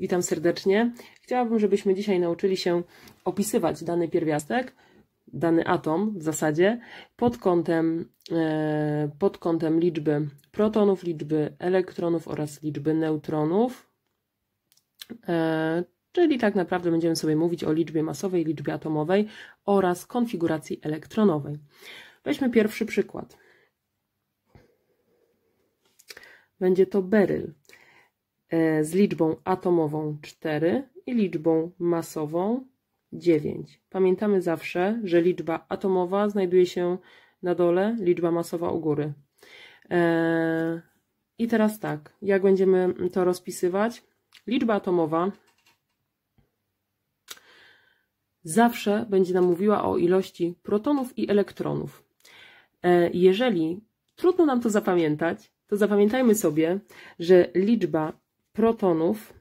Witam serdecznie. Chciałabym, żebyśmy dzisiaj nauczyli się opisywać dany pierwiastek, dany atom w zasadzie, pod kątem, e, pod kątem liczby protonów, liczby elektronów oraz liczby neutronów. E, czyli tak naprawdę będziemy sobie mówić o liczbie masowej, liczbie atomowej oraz konfiguracji elektronowej. Weźmy pierwszy przykład. Będzie to beryl. E, z liczbą atomową 4 i liczbą masową 9. Pamiętamy zawsze, że liczba atomowa znajduje się na dole, liczba masowa u góry. E, I teraz tak, jak będziemy to rozpisywać? Liczba atomowa zawsze będzie nam mówiła o ilości protonów i elektronów. E, jeżeli trudno nam to zapamiętać, to zapamiętajmy sobie, że liczba protonów,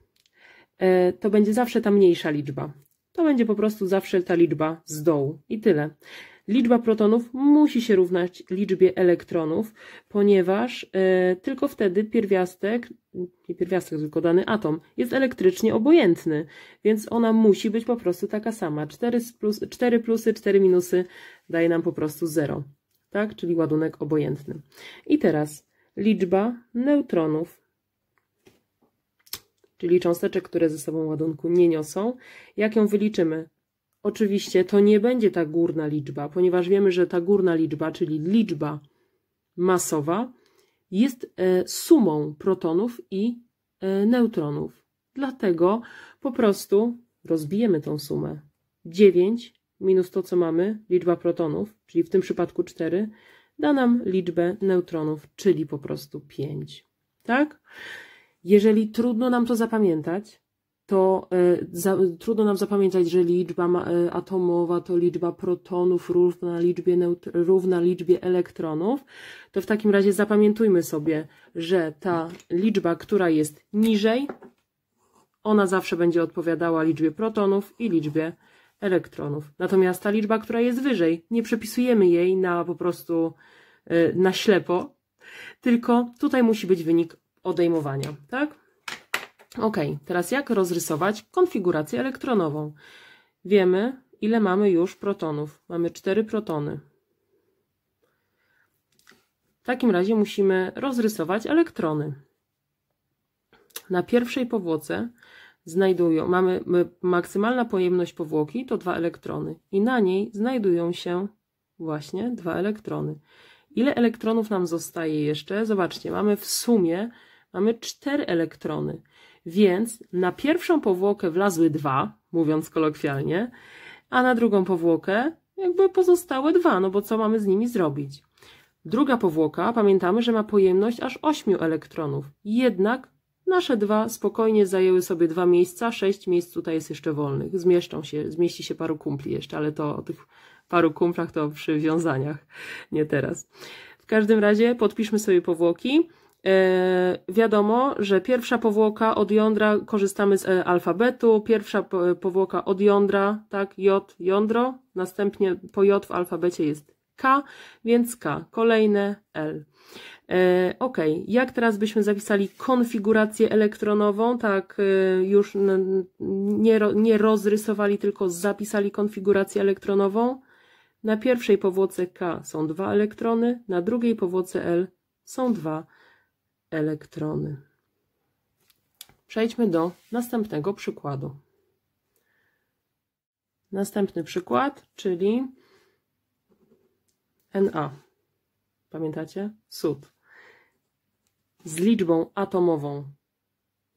e, to będzie zawsze ta mniejsza liczba. To będzie po prostu zawsze ta liczba z dołu i tyle. Liczba protonów musi się równać liczbie elektronów, ponieważ e, tylko wtedy pierwiastek, nie pierwiastek, tylko dany atom, jest elektrycznie obojętny, więc ona musi być po prostu taka sama. 4, plus, 4 plusy, 4 minusy daje nam po prostu 0, tak? czyli ładunek obojętny. I teraz liczba neutronów czyli cząsteczek, które ze sobą ładunku nie niosą, jak ją wyliczymy? Oczywiście to nie będzie ta górna liczba, ponieważ wiemy, że ta górna liczba, czyli liczba masowa, jest e, sumą protonów i e, neutronów. Dlatego po prostu rozbijemy tą sumę. 9 minus to, co mamy, liczba protonów, czyli w tym przypadku 4, da nam liczbę neutronów, czyli po prostu 5. Tak? Jeżeli trudno nam to zapamiętać, to e, za, trudno nam zapamiętać, że liczba ma, e, atomowa to liczba protonów równa liczbie, równa liczbie elektronów, to w takim razie zapamiętujmy sobie, że ta liczba, która jest niżej, ona zawsze będzie odpowiadała liczbie protonów i liczbie elektronów. Natomiast ta liczba, która jest wyżej, nie przepisujemy jej na po prostu e, na ślepo, tylko tutaj musi być wynik odejmowania, tak? Ok, teraz jak rozrysować konfigurację elektronową? Wiemy, ile mamy już protonów. Mamy cztery protony. W takim razie musimy rozrysować elektrony. Na pierwszej powłoce znajdują, mamy maksymalna pojemność powłoki to dwa elektrony i na niej znajdują się właśnie dwa elektrony. Ile elektronów nam zostaje jeszcze? Zobaczcie, mamy w sumie mamy cztery elektrony. Więc na pierwszą powłokę wlazły dwa, mówiąc kolokwialnie, a na drugą powłokę jakby pozostałe dwa, no bo co mamy z nimi zrobić? Druga powłoka, pamiętamy, że ma pojemność aż 8 elektronów, jednak nasze dwa spokojnie zajęły sobie dwa miejsca, sześć miejsc tutaj jest jeszcze wolnych, zmieszczą się, zmieści się paru kumpli jeszcze, ale to o tych paru kumplach to przy wiązaniach, nie teraz. W każdym razie podpiszmy sobie powłoki, E, wiadomo, że pierwsza powłoka od jądra, korzystamy z e, alfabetu, pierwsza e, powłoka od jądra, tak, J, jądro, następnie po J w alfabecie jest K, więc K, kolejne L. Ok, jak teraz byśmy zapisali konfigurację elektronową, tak już nie, nie rozrysowali, tylko zapisali konfigurację elektronową. Na pierwszej powłoce K są dwa elektrony, na drugiej powłoce L są dwa elektrony. Przejdźmy do następnego przykładu. Następny przykład, czyli Na. Pamiętacie? Sód. Z liczbą atomową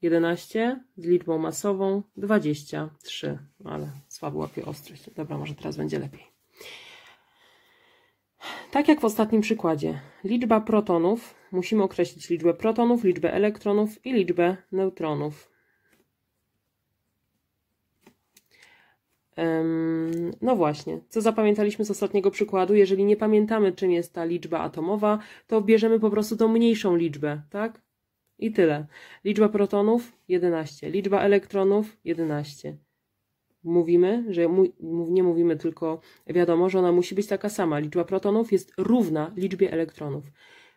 11, z liczbą masową 23. Ale słabo łapie ostrość. Dobra, może teraz będzie lepiej. Tak jak w ostatnim przykładzie, liczba protonów, musimy określić liczbę protonów, liczbę elektronów i liczbę neutronów. No właśnie, co zapamiętaliśmy z ostatniego przykładu, jeżeli nie pamiętamy czym jest ta liczba atomowa, to bierzemy po prostu tą mniejszą liczbę, tak? I tyle. Liczba protonów 11, liczba elektronów 11 mówimy, że nie mówimy tylko wiadomo, że ona musi być taka sama. Liczba protonów jest równa liczbie elektronów.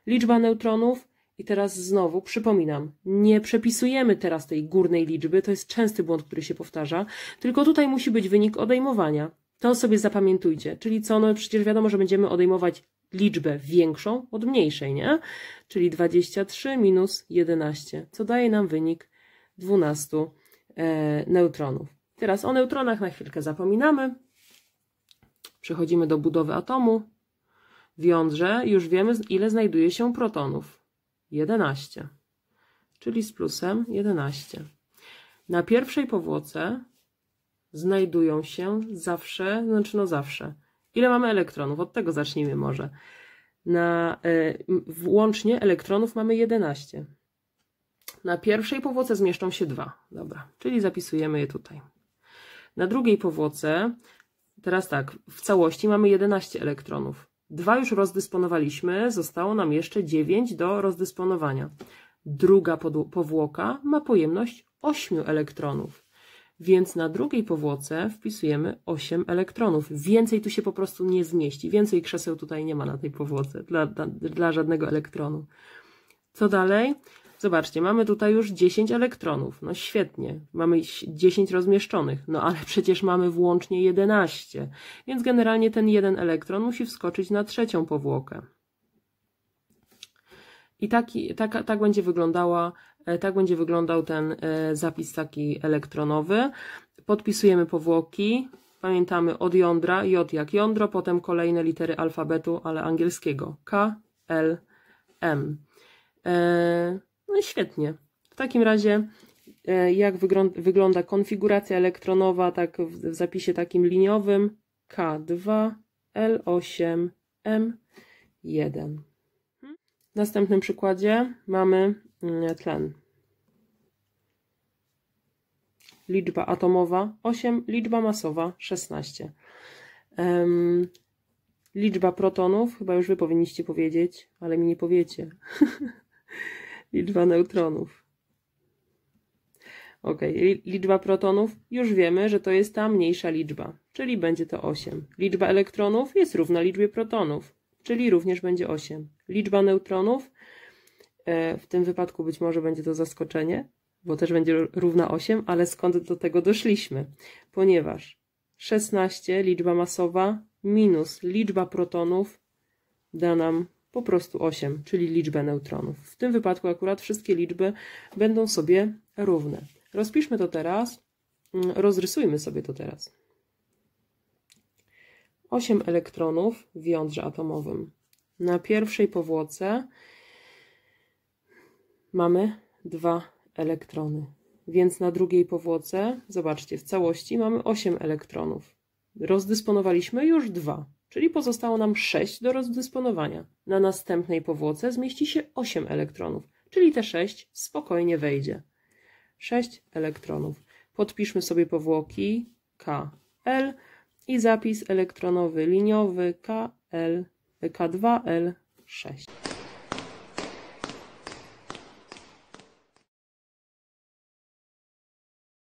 Liczba neutronów, i teraz znowu przypominam, nie przepisujemy teraz tej górnej liczby, to jest częsty błąd, który się powtarza, tylko tutaj musi być wynik odejmowania. To sobie zapamiętujcie. Czyli co, no przecież wiadomo, że będziemy odejmować liczbę większą od mniejszej, nie? Czyli 23 minus 11, co daje nam wynik 12 e, neutronów. Teraz o neutronach na chwilkę zapominamy. Przechodzimy do budowy atomu. W jądrze już wiemy, ile znajduje się protonów. 11, czyli z plusem 11. Na pierwszej powłoce znajdują się zawsze, znaczy no zawsze. Ile mamy elektronów? Od tego zacznijmy może. Na, y, e, łącznie elektronów mamy 11. Na pierwszej powłoce zmieszczą się dwa. Dobra, czyli zapisujemy je tutaj. Na drugiej powłoce, teraz tak, w całości mamy 11 elektronów. Dwa już rozdysponowaliśmy, zostało nam jeszcze 9 do rozdysponowania. Druga powłoka ma pojemność 8 elektronów, więc na drugiej powłoce wpisujemy 8 elektronów. Więcej tu się po prostu nie zmieści, więcej krzeseł tutaj nie ma na tej powłoce dla, dla, dla żadnego elektronu. Co dalej? Zobaczcie, mamy tutaj już 10 elektronów. No świetnie, mamy 10 rozmieszczonych, no ale przecież mamy włącznie 11, więc generalnie ten jeden elektron musi wskoczyć na trzecią powłokę. I taki, tak, tak będzie wyglądała, e, tak będzie wyglądał ten e, zapis taki elektronowy. Podpisujemy powłoki, pamiętamy od jądra, J jak jądro, potem kolejne litery alfabetu, ale angielskiego, K, L, M. Yy no i świetnie. W takim razie e, jak wygląda konfiguracja elektronowa tak w zapisie takim liniowym K2 L8 M1. W następnym przykładzie mamy mm, tlen. Liczba atomowa 8, liczba masowa 16. Um, liczba protonów, chyba już Wy powinniście powiedzieć, ale mi nie powiecie. Liczba neutronów. Ok, liczba protonów już wiemy, że to jest ta mniejsza liczba, czyli będzie to 8. Liczba elektronów jest równa liczbie protonów, czyli również będzie 8. Liczba neutronów, e, w tym wypadku być może będzie to zaskoczenie, bo też będzie równa 8, ale skąd do tego doszliśmy? Ponieważ 16, liczba masowa, minus liczba protonów da nam po prostu 8, czyli liczbę neutronów. W tym wypadku akurat wszystkie liczby będą sobie równe. Rozpiszmy to teraz, mm, rozrysujmy sobie to teraz. 8 elektronów w jądrze atomowym. Na pierwszej powłoce mamy 2 elektrony. Więc na drugiej powłoce, zobaczcie, w całości mamy 8 elektronów. Rozdysponowaliśmy już 2 czyli pozostało nam 6 do rozdysponowania. Na następnej powłoce zmieści się 8 elektronów, czyli te 6 spokojnie wejdzie. 6 elektronów. Podpiszmy sobie powłoki KL i zapis elektronowy liniowy KL, K2L6.